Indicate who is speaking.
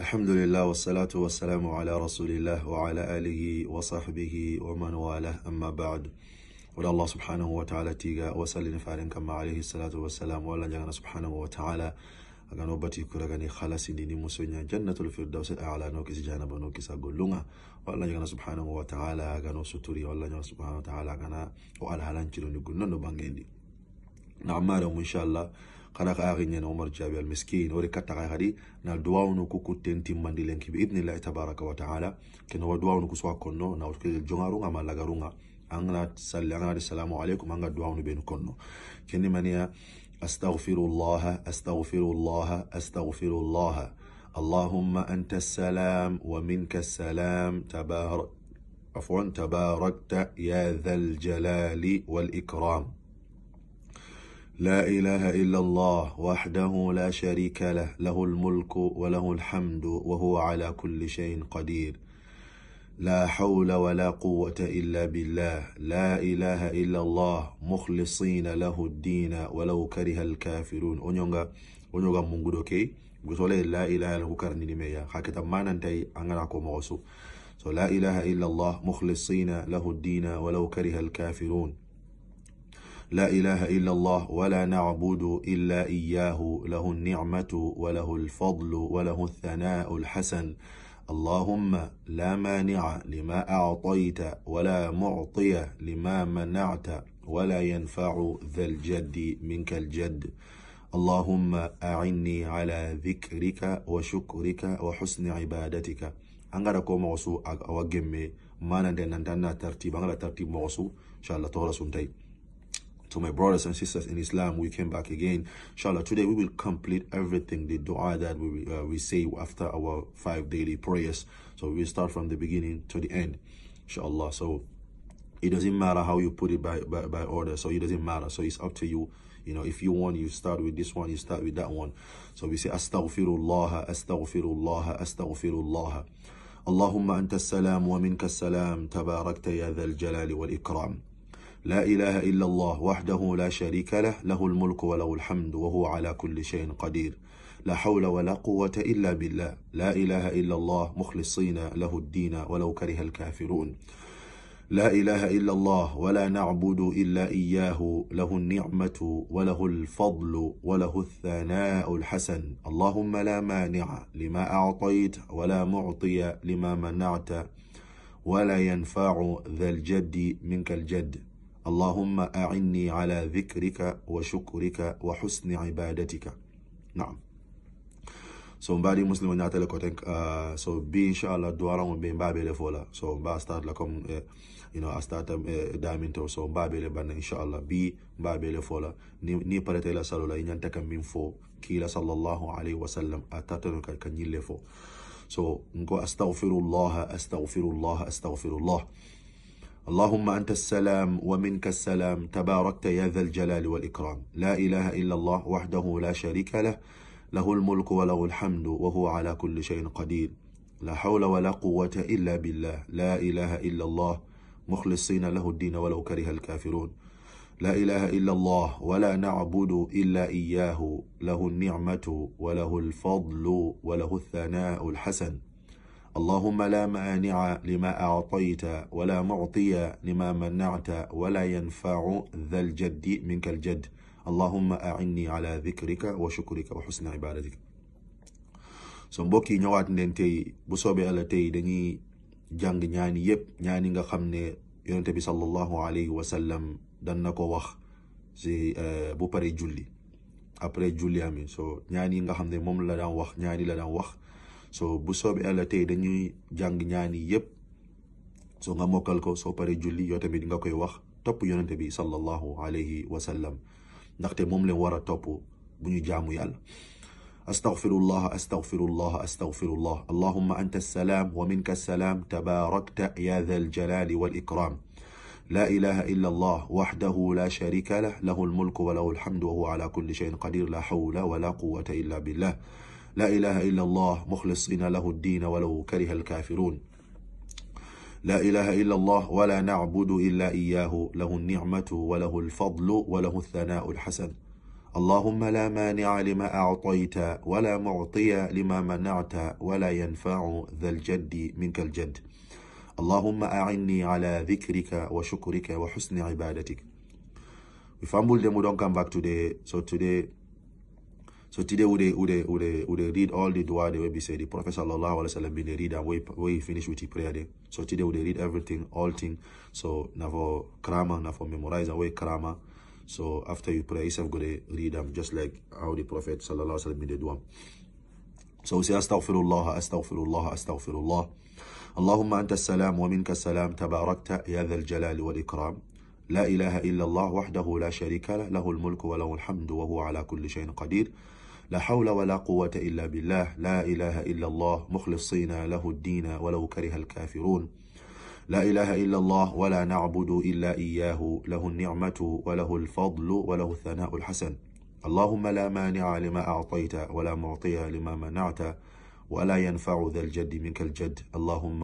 Speaker 1: الحمد لله والصلاة والسلام على رسول الله وعلى آله وصحبه ومن والاه أما بعد ولا الله سبحانه وتعالى تيغا وصلي نفارين كما عليه الصلاة والسلام ولا جانا سبحانه وتعالى أغان وباتي كوراغاني خلاص ديني مسوين جنة الفردوس الأعلى نوكي سجانا بنوكي سأقولونا ولا جانا سبحانه وتعالى أغان وسطوري ولا جانا سبحانه وتعالى أغانا وعلى هلانجلون يقولنا نبانجيني نعمارهم إن شاء الله خلاق آغنين عمر جابي المسكين وري كتا غادي نال دواونو كوكو تنتي مندي لنكي بإذن الله تبارك وتعالى كن هو دواونو كسوا كنو ناو تكي الجنغارونغا ما لغارونغا أنغنا تسالي أنغنا السلام عليكم أنغنا دواونو بينو كنو كني مانيا أستغفر الله أستغفر الله أستغفر الله اللهم أنت السلام ومنك السلام تبارك عفوا تباركت يا ذا الجلال والإكرام لا إله إلا الله وحده لا شريك له له الملك وله الحمد وهو على كل شيء قدير لا حول ولا قوة إلا بالله لا إله إلا الله مخلصين له الدين ولو كره الكافرون ونيونغا ونيونغا مونغودو كي غسولي لا إله إلا هو كرني لميا حكيت ما ننتهي أنا موسو so, لا إله إلا الله مخلصين له الدين ولو كره الكافرون لا إله إلا الله ولا نعبد إلا إياه له النعمة وله الفضل وله الثناء الحسن اللهم لا مانع لما أعطيت ولا معطي لما منعت ولا ينفع ذا الجد منك الجد اللهم أعني على ذكرك وشكرك وحسن عبادتك أنغرا كوما وسو أوجمي ما نندن نندن ترتيب أنغرا ترتيب موسو إن شاء الله to my brothers and sisters in Islam, we came back again. Inshallah, today we will complete everything, the dua that we, uh, we say after our five daily prayers. So we will start from the beginning to the end, inshallah. So it doesn't matter how you put it by, by, by order. So it doesn't matter. So it's up to you. You know, if you want, you start with this one, you start with that one. So we say, Astaghfirullah, Astaghfirullah, Astaghfirullah. اللهم أنت السلام ومنك السلام تباركت يا ذا الجلال والإكرام لا إله إلا الله وحده لا شريك له له الملك وله الحمد وهو على كل شيء قدير لا حول ولا قوة إلا بالله لا إله إلا الله مخلصين له الدين ولو كره الكافرون لا إله إلا الله ولا نعبد إلا إياه له النعمة وله الفضل وله الثناء الحسن اللهم لا مانع لما أعطيت ولا معطي لما منعت ولا ينفع ذا الجد منك الجد اللهم أعني على ذكرك وشكرك وحسن عبادتك نعم so mbadi muslim on yatele ko ten uh, so bi inshallah duwara mo be le fola so mba start la comme you know a start um, uh, daminto so le ban inshallah bi le fola ni, ni parete la salola ni nyanta kam min fo la sallallahu wa sallam atatano ka kanyile fo so ngo astaghfirullah astaghfirullah astaghfirullah اللهم أنت السلام ومنك السلام تباركت يا ذا الجلال والإكرام لا إله إلا الله وحده لا شريك له له الملك وله الحمد وهو على كل شيء قدير لا حول ولا قوة إلا بالله لا إله إلا الله مخلصين له الدين ولو كره الكافرون لا إله إلا الله ولا نعبد إلا إياه له النعمة وله الفضل وله الثناء الحسن اللهم لا مانع لما أعطيت ولا معطي لما منعت ولا ينفع ذا الجد منك الجد اللهم أعني على ذكرك وشكرك وحسن عبادتك so mbokk yi ñëwaat neen tey bu soobee àlla tey dañuy jàng ñaani yépp ñaani nga xam ne yonente bi sallallahu alayhi wa sallam dan na ko wax si bu pare julli après julli ami so ñaani nga xam ne moom la daan wax ñaani la daan wax so bu soobee Yàlla tey dañuy jàng ñaani yi yëpp soo nga mokkal ko soo pare julli yoo tamit nga koy wax topp yonente bi sallallahu alayhi wa sallam ndaxte moom leen war a topp bu ñu jaamu yàlla أستغفر الله أستغفر الله أستغفر الله اللهم أنت السلام ومنك السلام تباركت يا ذا الجلال والإكرام لا إله إلا الله وحده لا شريك له له الملك وله الحمد وهو على كل شيء قدير لا حول ولا قوة إلا بالله لا إله إلا الله مخلصين له الدين ولو كره الكافرون لا إله إلا الله ولا نعبد إلا إياه له النعمة وله الفضل وله الثناء الحسن اللهم لا مانع لما أعطيت ولا معطي لما منعت ولا ينفع ذا الجد منك الجد اللهم أعني على ذكرك وشكرك وحسن عبادتك We fumbled the mudong come back today. So today, So today we they, they, they, they read all the dua they will be say the Prophet sallallahu alaihi wasallam been read and we finish with the prayer there. So today we they read everything, all thing. So now for karama, now for memorize away karama. So after you pray, yourself gonna read them just like how the Prophet sallallahu alaihi wasallam been them. So we say astaghfirullah, astaghfirullah, astaghfirullah. اللهم أنت السلام ومنك السلام تباركت يا ذا الجلال والإكرام لا إله إلا الله وحده لا شريك له له الملك وله الحمد وهو على كل شيء قدير لا حول ولا قوة إلا بالله لا إله إلا الله مخلصين له الدين ولو كره الكافرون لا إله إلا الله ولا نعبد إلا إياه له النعمة وله الفضل وله الثناء الحسن اللهم لا مانع لما أعطيت ولا معطي لما منعت ولا ينفع ذا الجد منك الجد اللهم